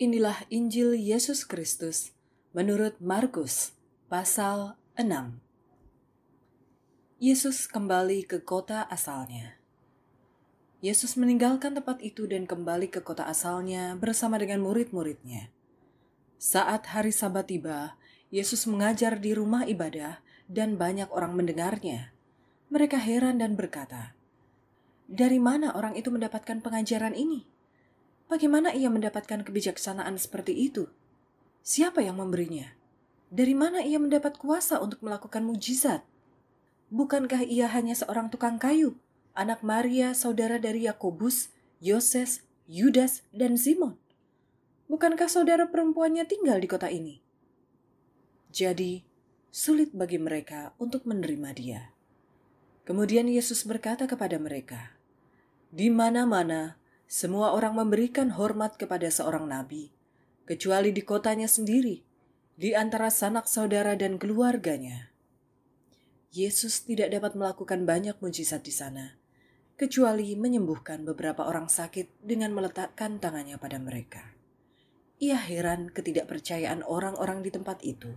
Inilah Injil Yesus Kristus menurut Markus pasal 6. Yesus kembali ke kota asalnya. Yesus meninggalkan tempat itu dan kembali ke kota asalnya bersama dengan murid-muridnya. Saat hari Sabat tiba, Yesus mengajar di rumah ibadah dan banyak orang mendengarnya. Mereka heran dan berkata, "Dari mana orang itu mendapatkan pengajaran ini?" Bagaimana ia mendapatkan kebijaksanaan seperti itu? Siapa yang memberinya? Dari mana ia mendapat kuasa untuk melakukan mujizat? Bukankah ia hanya seorang tukang kayu, anak Maria, saudara dari Yakobus, Yoses, Yudas, dan Simon? Bukankah saudara perempuannya tinggal di kota ini? Jadi, sulit bagi mereka untuk menerima Dia. Kemudian Yesus berkata kepada mereka, "Di mana-mana semua orang memberikan hormat kepada seorang nabi, kecuali di kotanya sendiri, di antara sanak saudara dan keluarganya. Yesus tidak dapat melakukan banyak mujizat di sana, kecuali menyembuhkan beberapa orang sakit dengan meletakkan tangannya pada mereka. Ia heran ketidakpercayaan orang-orang di tempat itu.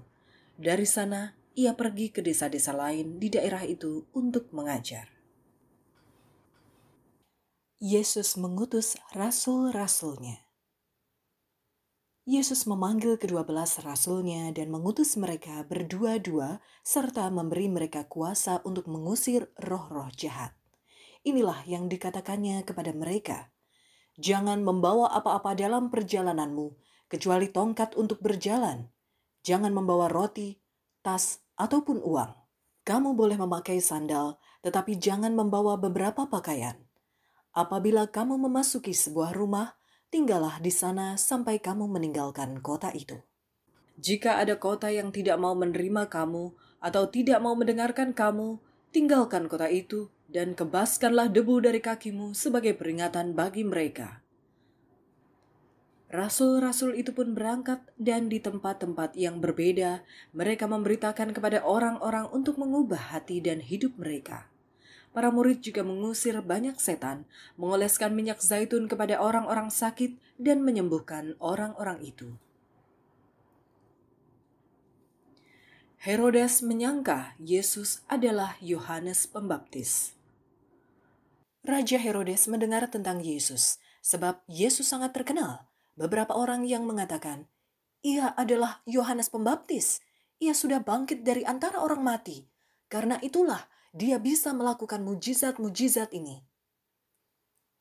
Dari sana, ia pergi ke desa-desa lain di daerah itu untuk mengajar. Yesus mengutus rasul-rasulnya. Yesus memanggil kedua belas rasulnya dan mengutus mereka berdua-dua serta memberi mereka kuasa untuk mengusir roh-roh jahat. Inilah yang dikatakannya kepada mereka. Jangan membawa apa-apa dalam perjalananmu, kecuali tongkat untuk berjalan. Jangan membawa roti, tas, ataupun uang. Kamu boleh memakai sandal, tetapi jangan membawa beberapa pakaian Apabila kamu memasuki sebuah rumah, tinggallah di sana sampai kamu meninggalkan kota itu. Jika ada kota yang tidak mau menerima kamu atau tidak mau mendengarkan kamu, tinggalkan kota itu dan kebaskanlah debu dari kakimu sebagai peringatan bagi mereka. Rasul-rasul itu pun berangkat dan di tempat-tempat yang berbeda mereka memberitakan kepada orang-orang untuk mengubah hati dan hidup mereka para murid juga mengusir banyak setan, mengoleskan minyak zaitun kepada orang-orang sakit, dan menyembuhkan orang-orang itu. Herodes menyangka Yesus adalah Yohanes Pembaptis. Raja Herodes mendengar tentang Yesus, sebab Yesus sangat terkenal. Beberapa orang yang mengatakan, "Ia adalah Yohanes Pembaptis. Ia sudah bangkit dari antara orang mati." Karena itulah dia bisa melakukan mujizat-mujizat ini.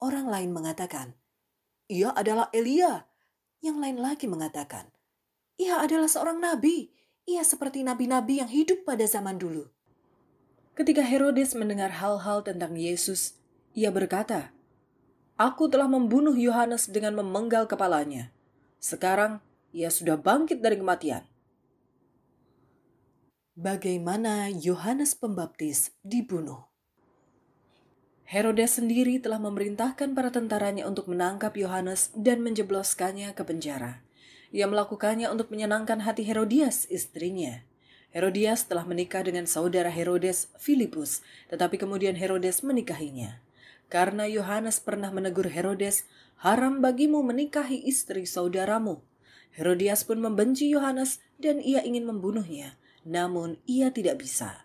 Orang lain mengatakan, ia adalah Elia. Yang lain lagi mengatakan, ia adalah seorang nabi. Ia seperti nabi-nabi yang hidup pada zaman dulu. Ketika Herodes mendengar hal-hal tentang Yesus, ia berkata, Aku telah membunuh Yohanes dengan memenggal kepalanya. Sekarang ia sudah bangkit dari kematian. Bagaimana Yohanes Pembaptis dibunuh? Herodes sendiri telah memerintahkan para tentaranya untuk menangkap Yohanes dan menjebloskannya ke penjara. Ia melakukannya untuk menyenangkan hati Herodias, istrinya. Herodias telah menikah dengan saudara Herodes, Filipus, tetapi kemudian Herodes menikahinya. Karena Yohanes pernah menegur Herodes, "Haram bagimu menikahi istri saudaramu." Herodias pun membenci Yohanes dan ia ingin membunuhnya, namun ia tidak bisa.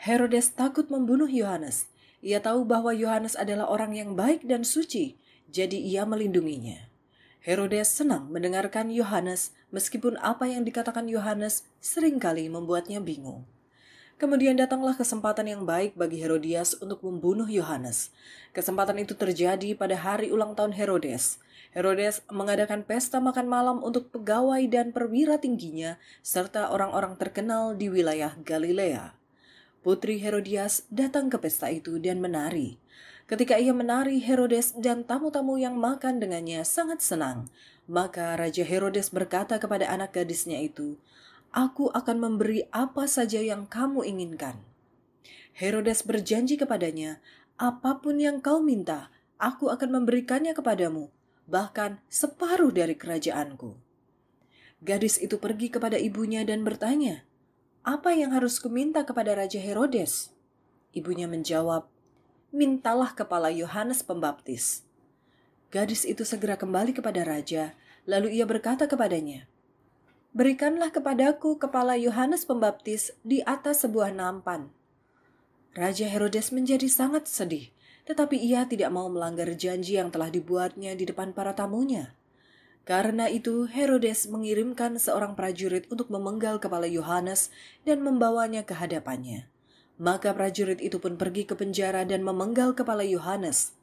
Herodes takut membunuh Yohanes. Ia tahu bahwa Yohanes adalah orang yang baik dan suci, jadi ia melindunginya. Herodes senang mendengarkan Yohanes, meskipun apa yang dikatakan Yohanes seringkali membuatnya bingung. Kemudian datanglah kesempatan yang baik bagi Herodias untuk membunuh Yohanes. Kesempatan itu terjadi pada hari ulang tahun Herodes. Herodes mengadakan pesta makan malam untuk pegawai dan perwira tingginya serta orang-orang terkenal di wilayah Galilea. Putri Herodias datang ke pesta itu dan menari. Ketika ia menari, Herodes dan tamu-tamu yang makan dengannya sangat senang. Maka Raja Herodes berkata kepada anak gadisnya itu, aku akan memberi apa saja yang kamu inginkan. Herodes berjanji kepadanya, apapun yang kau minta, aku akan memberikannya kepadamu, bahkan separuh dari kerajaanku. Gadis itu pergi kepada ibunya dan bertanya, apa yang harus kuminta kepada Raja Herodes? Ibunya menjawab, mintalah kepala Yohanes Pembaptis. Gadis itu segera kembali kepada raja, lalu ia berkata kepadanya, Berikanlah kepadaku kepala Yohanes Pembaptis di atas sebuah nampan. Raja Herodes menjadi sangat sedih, tetapi ia tidak mau melanggar janji yang telah dibuatnya di depan para tamunya. Karena itu, Herodes mengirimkan seorang prajurit untuk memenggal kepala Yohanes dan membawanya ke hadapannya. Maka prajurit itu pun pergi ke penjara dan memenggal kepala Yohanes.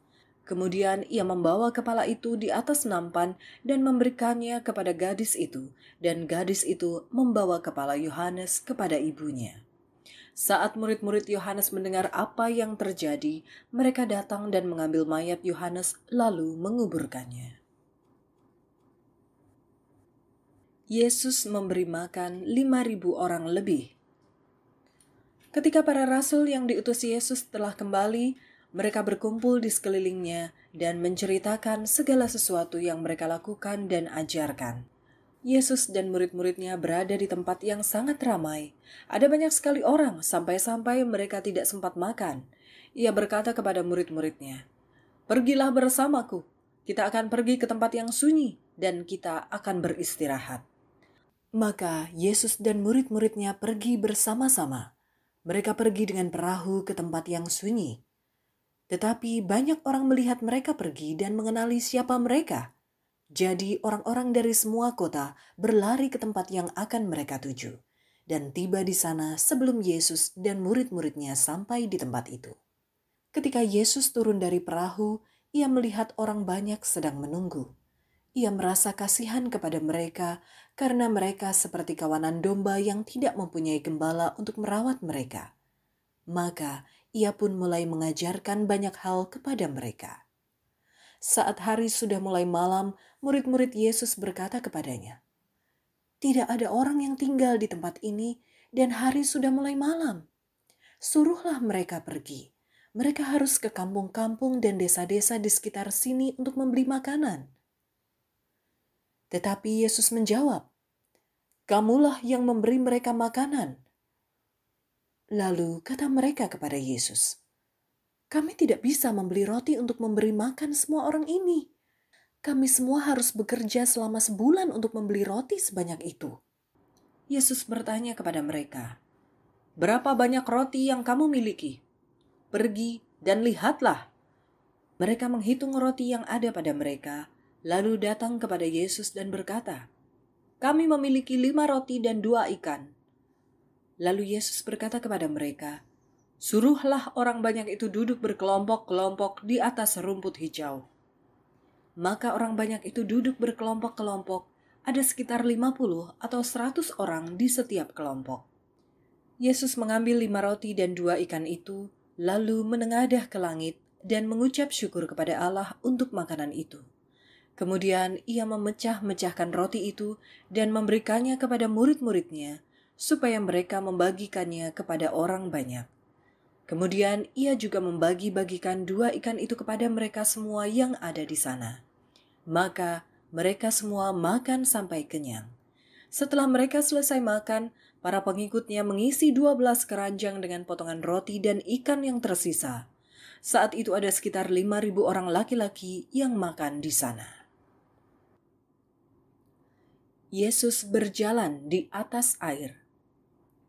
Kemudian ia membawa kepala itu di atas nampan dan memberikannya kepada gadis itu, dan gadis itu membawa kepala Yohanes kepada ibunya. Saat murid-murid Yohanes mendengar apa yang terjadi, mereka datang dan mengambil mayat Yohanes lalu menguburkannya. Yesus memberi makan lima ribu orang lebih Ketika para rasul yang diutus Yesus telah kembali, mereka berkumpul di sekelilingnya dan menceritakan segala sesuatu yang mereka lakukan dan ajarkan. Yesus dan murid-muridnya berada di tempat yang sangat ramai. Ada banyak sekali orang sampai-sampai mereka tidak sempat makan. Ia berkata kepada murid-muridnya, "Pergilah bersamaku. Kita akan pergi ke tempat yang sunyi dan kita akan beristirahat." Maka Yesus dan murid-muridnya pergi bersama-sama. Mereka pergi dengan perahu ke tempat yang sunyi. Tetapi banyak orang melihat mereka pergi dan mengenali siapa mereka. Jadi orang-orang dari semua kota berlari ke tempat yang akan mereka tuju dan tiba di sana sebelum Yesus dan murid-muridnya sampai di tempat itu. Ketika Yesus turun dari perahu, ia melihat orang banyak sedang menunggu. Ia merasa kasihan kepada mereka karena mereka seperti kawanan domba yang tidak mempunyai gembala untuk merawat mereka. Maka ia pun mulai mengajarkan banyak hal kepada mereka. Saat hari sudah mulai malam, murid-murid Yesus berkata kepadanya, "Tidak ada orang yang tinggal di tempat ini, dan hari sudah mulai malam. Suruhlah mereka pergi. Mereka harus ke kampung-kampung dan desa-desa di sekitar sini untuk membeli makanan." Tetapi Yesus menjawab, "Kamulah yang memberi mereka makanan." Lalu kata mereka kepada Yesus, "Kami tidak bisa membeli roti untuk memberi makan semua orang ini. Kami semua harus bekerja selama sebulan untuk membeli roti sebanyak itu." Yesus bertanya kepada mereka, "Berapa banyak roti yang kamu miliki? Pergi dan lihatlah." Mereka menghitung roti yang ada pada mereka, lalu datang kepada Yesus dan berkata, "Kami memiliki lima roti dan dua ikan." Lalu Yesus berkata kepada mereka, Suruhlah orang banyak itu duduk berkelompok-kelompok di atas rumput hijau. Maka orang banyak itu duduk berkelompok-kelompok, ada sekitar lima puluh atau seratus orang di setiap kelompok. Yesus mengambil lima roti dan dua ikan itu, lalu menengadah ke langit dan mengucap syukur kepada Allah untuk makanan itu. Kemudian ia memecah-mecahkan roti itu dan memberikannya kepada murid-muridnya, supaya mereka membagikannya kepada orang banyak. Kemudian ia juga membagi-bagikan dua ikan itu kepada mereka semua yang ada di sana. Maka mereka semua makan sampai kenyang. Setelah mereka selesai makan, para pengikutnya mengisi dua belas keranjang dengan potongan roti dan ikan yang tersisa. Saat itu ada sekitar lima ribu orang laki-laki yang makan di sana. Yesus berjalan di atas air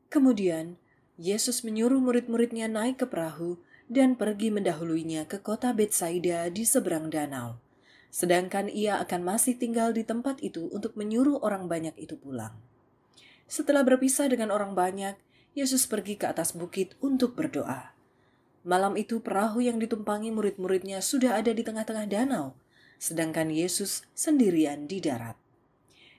Kemudian, Yesus menyuruh murid-muridnya naik ke perahu dan pergi mendahuluinya ke kota Betsaida di seberang danau. Sedangkan ia akan masih tinggal di tempat itu untuk menyuruh orang banyak itu pulang. Setelah berpisah dengan orang banyak, Yesus pergi ke atas bukit untuk berdoa. Malam itu perahu yang ditumpangi murid-muridnya sudah ada di tengah-tengah danau, sedangkan Yesus sendirian di darat.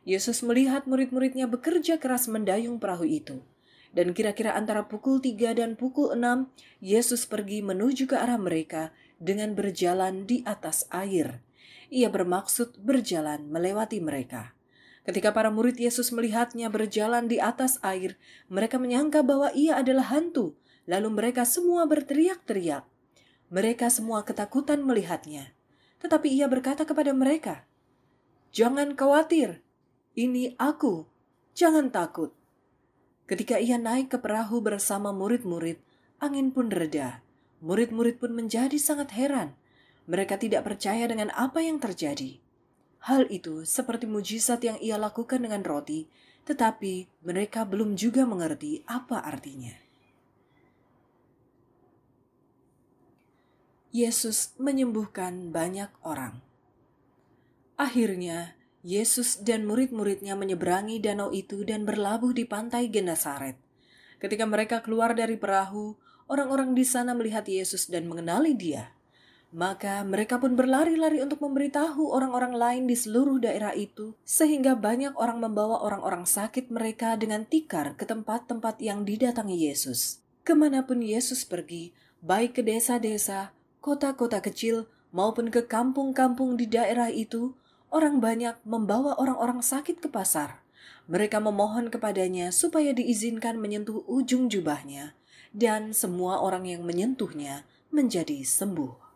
Yesus melihat murid-muridnya bekerja keras mendayung perahu itu – dan kira-kira antara pukul 3 dan pukul 6, Yesus pergi menuju ke arah mereka dengan berjalan di atas air. Ia bermaksud berjalan melewati mereka. Ketika para murid Yesus melihatnya berjalan di atas air, mereka menyangka bahwa ia adalah hantu. Lalu mereka semua berteriak-teriak. Mereka semua ketakutan melihatnya. Tetapi ia berkata kepada mereka, "Jangan khawatir, ini aku. Jangan takut." Ketika ia naik ke perahu bersama murid-murid, angin pun reda. Murid-murid pun menjadi sangat heran. Mereka tidak percaya dengan apa yang terjadi. Hal itu seperti mujizat yang ia lakukan dengan roti, tetapi mereka belum juga mengerti apa artinya. Yesus menyembuhkan banyak orang. Akhirnya, Yesus dan murid-muridnya menyeberangi danau itu dan berlabuh di pantai Genesaret. Ketika mereka keluar dari perahu, orang-orang di sana melihat Yesus dan mengenali dia. Maka mereka pun berlari-lari untuk memberitahu orang-orang lain di seluruh daerah itu, sehingga banyak orang membawa orang-orang sakit mereka dengan tikar ke tempat-tempat yang didatangi Yesus. Kemanapun Yesus pergi, baik ke desa-desa, kota-kota kecil, maupun ke kampung-kampung di daerah itu, orang banyak membawa orang-orang sakit ke pasar. Mereka memohon kepadanya supaya diizinkan menyentuh ujung jubahnya, dan semua orang yang menyentuhnya menjadi sembuh.